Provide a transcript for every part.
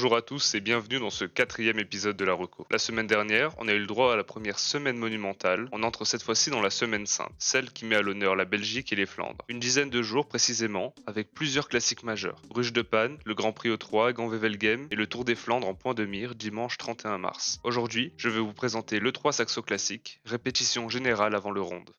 Bonjour à tous et bienvenue dans ce quatrième épisode de la Reco. La semaine dernière, on a eu le droit à la première semaine monumentale. On entre cette fois-ci dans la semaine sainte, celle qui met à l'honneur la Belgique et les Flandres. Une dizaine de jours précisément, avec plusieurs classiques majeurs. Bruges de Panne, le Grand Prix au 3 Gand-Wevelgem et le Tour des Flandres en point de mire dimanche 31 mars. Aujourd'hui, je vais vous présenter le 3 Saxo Classique, répétition générale avant le ronde.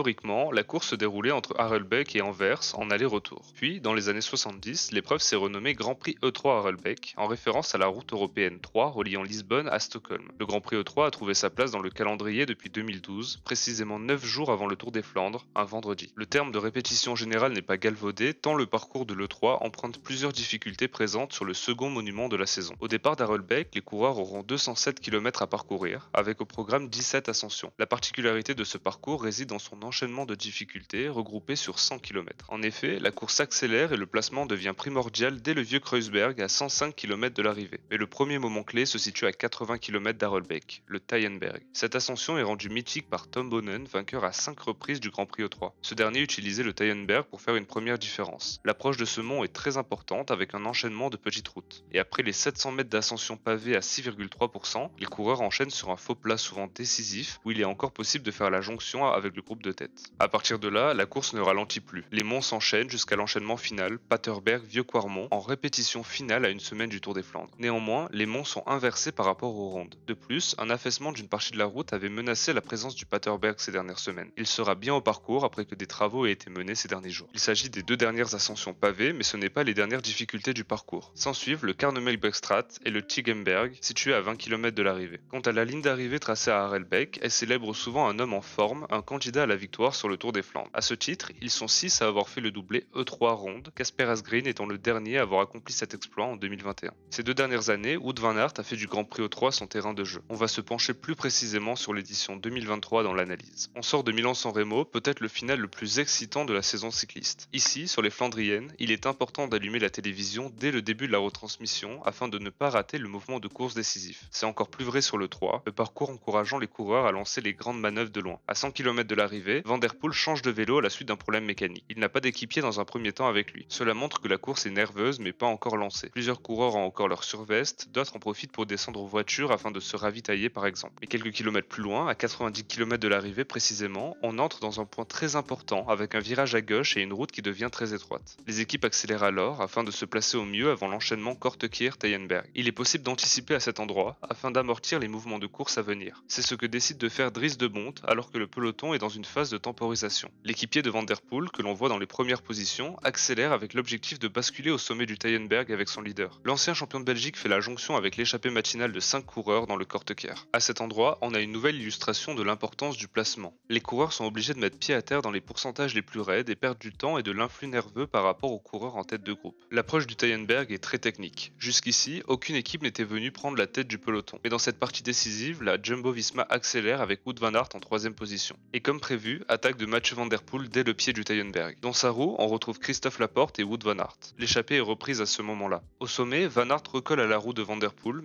Historiquement, la course se déroulait entre Harelbeck et Anvers en aller-retour. Puis, dans les années 70, l'épreuve s'est renommée Grand Prix E3 Harelbeck, en référence à la route européenne 3 reliant Lisbonne à Stockholm. Le Grand Prix E3 a trouvé sa place dans le calendrier depuis 2012, précisément 9 jours avant le Tour des Flandres, un vendredi. Le terme de répétition générale n'est pas galvaudé, tant le parcours de l'E3 emprunte plusieurs difficultés présentes sur le second monument de la saison. Au départ d'Harelbeck, les coureurs auront 207 km à parcourir, avec au programme 17 ascensions. La particularité de ce parcours réside dans son enchaînement de difficultés regroupés sur 100 km. En effet, la course s'accélère et le placement devient primordial dès le vieux Kreuzberg à 105 km de l'arrivée. Mais le premier moment clé se situe à 80 km d'Arolbeck, le Tyenberg. Cette ascension est rendue mythique par Tom Bonnen, vainqueur à 5 reprises du Grand Prix O3. Ce dernier utilisait le Tyenberg pour faire une première différence. L'approche de ce mont est très importante avec un enchaînement de petites routes. Et après les 700 mètres d'ascension pavée à 6,3%, les coureurs enchaînent sur un faux plat souvent décisif où il est encore possible de faire la jonction avec le groupe de tête. À partir de là, la course ne ralentit plus. Les monts s'enchaînent jusqu'à l'enchaînement final, Paterberg, Vieux-Quarmont, en répétition finale à une semaine du Tour des Flandres. Néanmoins, les monts sont inversés par rapport aux rondes. De plus, un affaissement d'une partie de la route avait menacé la présence du Paterberg ces dernières semaines. Il sera bien au parcours après que des travaux aient été menés ces derniers jours. Il s'agit des deux dernières ascensions pavées, mais ce n'est pas les dernières difficultés du parcours. S'en suivent le Karnemelbergstrat et le Tigenberg, situés à 20 km de l'arrivée. Quant à la ligne d'arrivée tracée à Harelbeck, elle célèbre souvent un homme en forme, un candidat à la victoire sur le Tour des Flandres. A ce titre, ils sont 6 à avoir fait le doublé E3 ronde, Casper Asgreen étant le dernier à avoir accompli cet exploit en 2021. Ces deux dernières années, Wood van Aert a fait du Grand Prix E3 son terrain de jeu. On va se pencher plus précisément sur l'édition 2023 dans l'analyse. On sort de Milan-San Remo, peut-être le final le plus excitant de la saison cycliste. Ici, sur les Flandriennes, il est important d'allumer la télévision dès le début de la retransmission afin de ne pas rater le mouvement de course décisif. C'est encore plus vrai sur le 3, le parcours encourageant les coureurs à lancer les grandes manœuvres de loin. À 100 km de l'arrivée, Vanderpoel Vanderpool change de vélo à la suite d'un problème mécanique. Il n'a pas d'équipier dans un premier temps avec lui. Cela montre que la course est nerveuse mais pas encore lancée. Plusieurs coureurs ont encore leur surveste, d'autres en profitent pour descendre aux voitures afin de se ravitailler par exemple. Mais quelques kilomètres plus loin, à 90 km de l'arrivée précisément, on entre dans un point très important avec un virage à gauche et une route qui devient très étroite. Les équipes accélèrent alors afin de se placer au mieux avant l'enchaînement Kortekir-Teyenberg. Il est possible d'anticiper à cet endroit afin d'amortir les mouvements de course à venir. C'est ce que décide de faire Driss de Bonte alors que le peloton est dans une phase de temporisation. L'équipier de Van Der Poel, que l'on voit dans les premières positions, accélère avec l'objectif de basculer au sommet du Tyenberg avec son leader. L'ancien champion de Belgique fait la jonction avec l'échappée matinale de 5 coureurs dans le Korteker. A cet endroit, on a une nouvelle illustration de l'importance du placement. Les coureurs sont obligés de mettre pied à terre dans les pourcentages les plus raides et perdent du temps et de l'influx nerveux par rapport aux coureurs en tête de groupe. L'approche du Tayenberg est très technique. Jusqu'ici, aucune équipe n'était venue prendre la tête du peloton. Mais dans cette partie décisive, la Jumbo Visma accélère avec Wood van Art en troisième position. Et comme prévu, attaque de Mathieu Van dès le pied du Tayenberg. Dans sa roue, on retrouve Christophe Laporte et Wood Van Aert. L'échappée est reprise à ce moment-là. Au sommet, Van Aert recolle à la roue de Van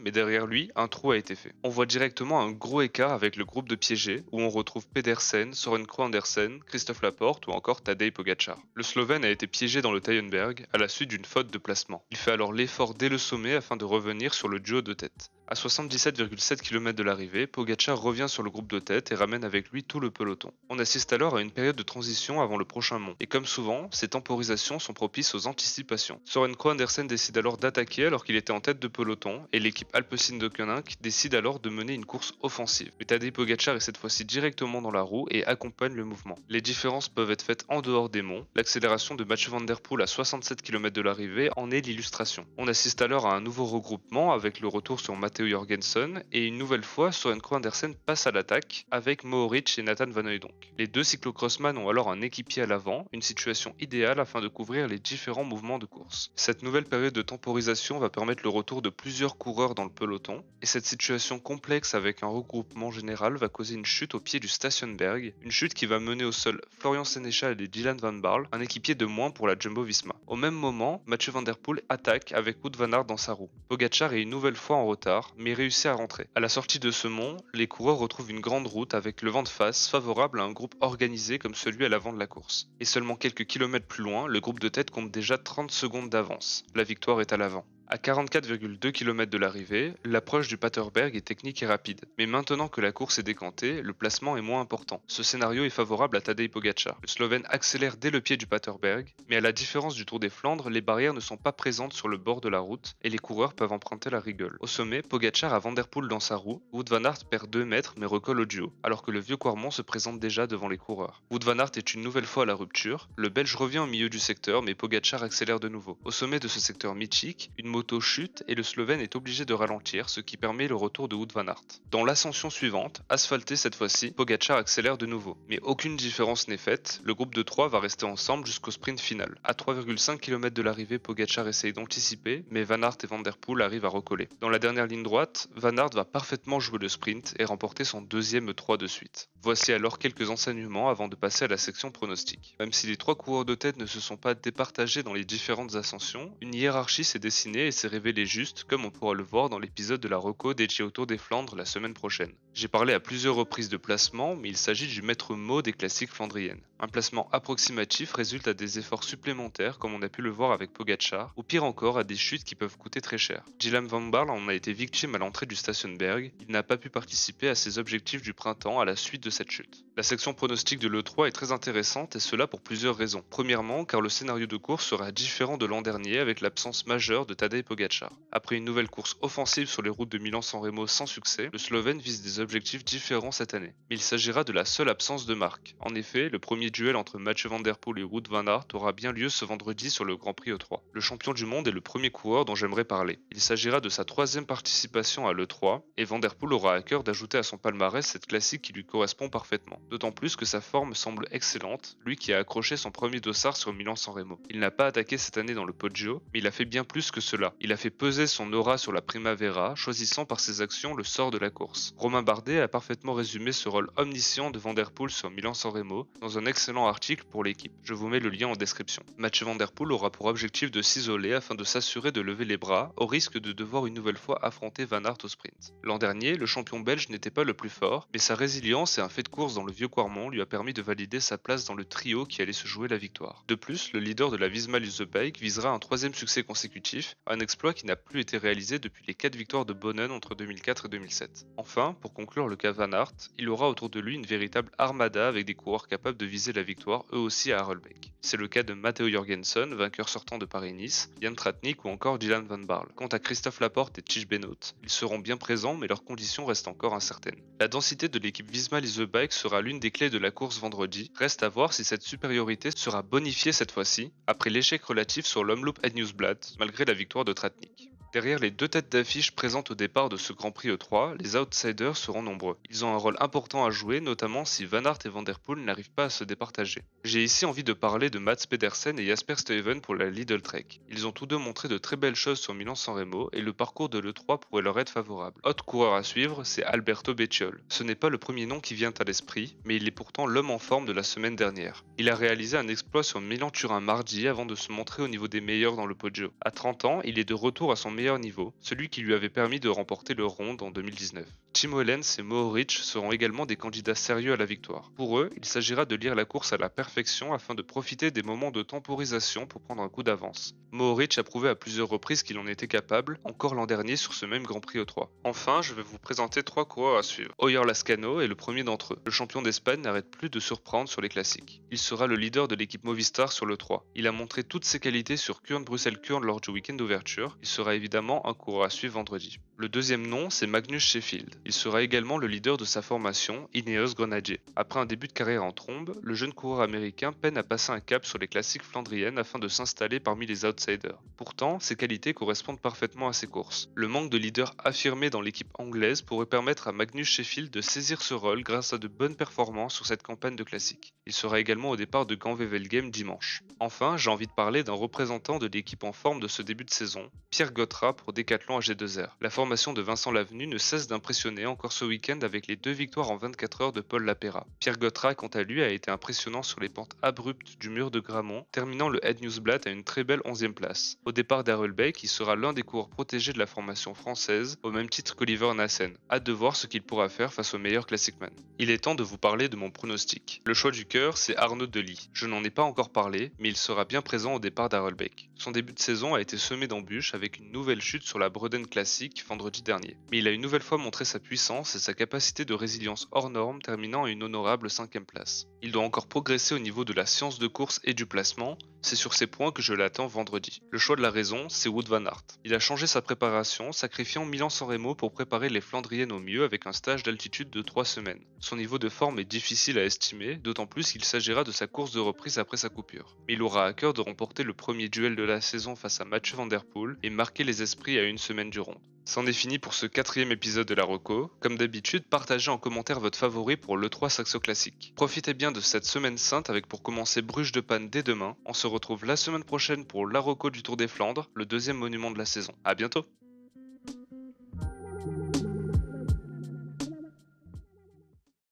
mais derrière lui, un trou a été fait. On voit directement un gros écart avec le groupe de piégés, où on retrouve Pedersen, Soren Kroh Andersen, Christophe Laporte ou encore Tadej Pogacar. Le Slovène a été piégé dans le Tayenberg à la suite d'une faute de placement. Il fait alors l'effort dès le sommet afin de revenir sur le duo de tête. À 77,7 km de l'arrivée, Pogacar revient sur le groupe de tête et ramène avec lui tout le peloton. On assiste alors à une période de transition avant le prochain mont, et comme souvent, ces temporisations sont propices aux anticipations. Soren Andersen décide alors d'attaquer alors qu'il était en tête de peloton, et l'équipe Alpecin de Koenig décide alors de mener une course offensive. Mais Tadej Pogacar est cette fois-ci directement dans la roue et accompagne le mouvement. Les différences peuvent être faites en dehors des monts, l'accélération de Mathieu Van Der Poel à 67 km de l'arrivée en est l'illustration. On assiste alors à un nouveau regroupement avec le retour sur Matt Theo Jorgensen, et une nouvelle fois, Soren Andersen passe à l'attaque avec Mohoric et Nathan Van donc Les deux cyclocrossman ont alors un équipier à l'avant, une situation idéale afin de couvrir les différents mouvements de course. Cette nouvelle période de temporisation va permettre le retour de plusieurs coureurs dans le peloton, et cette situation complexe avec un regroupement général va causer une chute au pied du Stationberg, une chute qui va mener au sol Florian Sénéchal et Dylan Van Barl, un équipier de moins pour la Jumbo-Visma. Au même moment, Mathieu Van Der Poel attaque avec Wout Van Aert dans sa roue. Pogacar est une nouvelle fois en retard, mais réussit à rentrer. À la sortie de ce mont, les coureurs retrouvent une grande route avec le vent de face favorable à un groupe organisé comme celui à l'avant de la course. Et seulement quelques kilomètres plus loin, le groupe de tête compte déjà 30 secondes d'avance. La victoire est à l'avant. À 44,2 km de l'arrivée, l'approche du Paterberg est technique et rapide, mais maintenant que la course est décantée, le placement est moins important. Ce scénario est favorable à Tadej Pogacar. Le Slovène accélère dès le pied du Paterberg, mais à la différence du Tour des Flandres, les barrières ne sont pas présentes sur le bord de la route et les coureurs peuvent emprunter la rigole. Au sommet, Pogacar a Vanderpool dans sa roue, Wood van Aert perd 2 mètres mais recolle au duo, alors que le vieux Quarmont se présente déjà devant les coureurs. Wood van Aert est une nouvelle fois à la rupture, le Belge revient au milieu du secteur mais Pogacar accélère de nouveau. Au sommet de ce secteur mythique, une moto chute et le Slovène est obligé de ralentir, ce qui permet le retour de Wood van Aert. Dans l'ascension suivante, asphaltée cette fois-ci, Pogacar accélère de nouveau. Mais aucune différence n'est faite, le groupe de 3 va rester ensemble jusqu'au sprint final. À 3,5 km de l'arrivée, Pogacar essaye d'anticiper, mais Van Aert et Van Der Poel arrivent à recoller. Dans la dernière ligne droite, Van Aert va parfaitement jouer le sprint et remporter son deuxième 3 de suite. Voici alors quelques enseignements avant de passer à la section pronostic. Même si les trois coureurs de tête ne se sont pas départagés dans les différentes ascensions, une hiérarchie s'est dessinée et s'est révélé juste, comme on pourra le voir dans l'épisode de la reco dédié autour des Flandres la semaine prochaine. J'ai parlé à plusieurs reprises de placement, mais il s'agit du maître mot des classiques flandriennes. Un placement approximatif résulte à des efforts supplémentaires comme on a pu le voir avec Pogacar, ou pire encore à des chutes qui peuvent coûter très cher. Dylan Van Barl en a été victime à l'entrée du Stationberg, il n'a pas pu participer à ses objectifs du printemps à la suite de cette chute. La section pronostique de l'E3 est très intéressante et cela pour plusieurs raisons. Premièrement, car le scénario de course sera différent de l'an dernier avec l'absence majeure de Tadej Pogacar. Après une nouvelle course offensive sur les routes de Milan-San Remo sans succès, le Slovène vise des objectifs différents cette année. Mais il s'agira de la seule absence de marque. En effet, le premier duel entre Mathieu Van Poel et Wood Van Aert aura bien lieu ce vendredi sur le Grand Prix E3. Le champion du monde est le premier coureur dont j'aimerais parler. Il s'agira de sa troisième participation à l'E3 et Van Der Poel aura à cœur d'ajouter à son palmarès cette classique qui lui correspond parfaitement. D'autant plus que sa forme semble excellente, lui qui a accroché son premier dossard sur Milan-San Remo. Il n'a pas attaqué cette année dans le Poggio, mais il a fait bien plus que cela. Il a fait peser son aura sur la Primavera, choisissant par ses actions le sort de la course. Romain Bardet a parfaitement résumé ce rôle omniscient de Van Poel sur Milan-San Remo dans un excellent article pour l'équipe, je vous mets le lien en description. Mathieu Van Poel aura pour objectif de s'isoler afin de s'assurer de lever les bras, au risque de devoir une nouvelle fois affronter Van Aert au sprint. L'an dernier, le champion belge n'était pas le plus fort, mais sa résilience et un fait de course dans le vieux Quarmont lui a permis de valider sa place dans le trio qui allait se jouer la victoire. De plus, le leader de la Visma Bike visera un troisième succès consécutif, un exploit qui n'a plus été réalisé depuis les 4 victoires de Bonnen entre 2004 et 2007. Enfin, pour conclure le cas Van Aert, il aura autour de lui une véritable armada avec des coureurs capables de viser la victoire eux aussi à Harlebeck. C'est le cas de Matteo Jorgensen, vainqueur sortant de Paris-Nice, Jan Tratnik ou encore Dylan Van Barle. Quant à Christophe Laporte et Tich Benoît, ils seront bien présents mais leurs conditions restent encore incertaines. La densité de l'équipe The Bike sera l'une des clés de la course vendredi, reste à voir si cette supériorité sera bonifiée cette fois-ci, après l'échec relatif sur l'Omloop Newsblad, malgré la victoire de Tratnik. Derrière les deux têtes d'affiche présentes au départ de ce Grand Prix E3, les outsiders seront nombreux. Ils ont un rôle important à jouer, notamment si Van Aert et Van Der Poel n'arrivent pas à se départager. J'ai ici envie de parler de Mats Pedersen et Jasper Steven pour la Lidl Trek. Ils ont tous deux montré de très belles choses sur Milan-San Remo et le parcours de l'E3 pourrait leur être favorable. Autre coureur à suivre, c'est Alberto Becciol. Ce n'est pas le premier nom qui vient à l'esprit, mais il est pourtant l'homme en forme de la semaine dernière. Il a réalisé un exploit sur Milan-Turin mardi avant de se montrer au niveau des meilleurs dans le Poggio. À 30 ans, il est de retour à son meilleur niveau, celui qui lui avait permis de remporter le rond en 2019. Tim Hollens et Mohoric seront également des candidats sérieux à la victoire. Pour eux, il s'agira de lire la course à la perfection afin de profiter des moments de temporisation pour prendre un coup d'avance. Mohoric a prouvé à plusieurs reprises qu'il en était capable, encore l'an dernier sur ce même Grand Prix e 3 Enfin, je vais vous présenter trois coureurs à suivre. Hoyer Lascano est le premier d'entre eux. Le champion d'Espagne n'arrête plus de surprendre sur les classiques. Il sera le leader de l'équipe Movistar sur le 3. Il a montré toutes ses qualités sur Kurn Bruxelles Kurn lors du week-end d'ouverture. Il sera évidemment un cours à suivre vendredi. Le deuxième nom, c'est Magnus Sheffield. Il sera également le leader de sa formation, Ineos Grenadier. Après un début de carrière en trombe, le jeune coureur américain peine à passer un cap sur les classiques flandriennes afin de s'installer parmi les outsiders. Pourtant, ses qualités correspondent parfaitement à ses courses. Le manque de leader affirmé dans l'équipe anglaise pourrait permettre à Magnus Sheffield de saisir ce rôle grâce à de bonnes performances sur cette campagne de classique. Il sera également au départ de Grand wevelgem dimanche. Enfin, j'ai envie de parler d'un représentant de l'équipe en forme de ce début de saison, Pierre Gotra pour Decathlon AG2R. La formation de Vincent Lavenu ne cesse d'impressionner encore ce week-end avec les deux victoires en 24 heures de Paul Lapera. Pierre Gottra, quant à lui, a été impressionnant sur les pentes abruptes du mur de Gramont, terminant le Head Newsblatt à une très belle 11e place. Au départ d'Errol qui sera l'un des coureurs protégés de la formation française, au même titre qu'Oliver Nassen. Hâte de voir ce qu'il pourra faire face au meilleur classicman. Il est temps de vous parler de mon pronostic. Le choix du cœur, c'est Arnaud Delis. Je n'en ai pas encore parlé, mais il sera bien présent au départ d'Errol Son début de saison a été semé d'embûches avec une nouvelle chute sur la Breden Classic vendredi dernier. Mais il a une nouvelle fois montré sa puissance et sa capacité de résilience hors norme, terminant à une honorable cinquième place. Il doit encore progresser au niveau de la science de course et du placement, c'est sur ces points que je l'attends vendredi. Le choix de la raison, c'est Wood Van Aert. Il a changé sa préparation, sacrifiant Milan-San Remo pour préparer les Flandriennes au mieux avec un stage d'altitude de 3 semaines. Son niveau de forme est difficile à estimer, d'autant plus qu'il s'agira de sa course de reprise après sa coupure. Mais il aura à cœur de remporter le premier duel de la saison face à Mathieu Van Der Poel et marquer les esprits à une semaine du round. C'en est fini pour ce quatrième épisode de la Roco. Comme d'habitude, partagez en commentaire votre favori pour l'E3 Saxo Classique. Profitez bien de cette semaine sainte avec pour commencer Bruges de Panne dès demain. On se retrouve la semaine prochaine pour la Roco du Tour des Flandres, le deuxième monument de la saison. A bientôt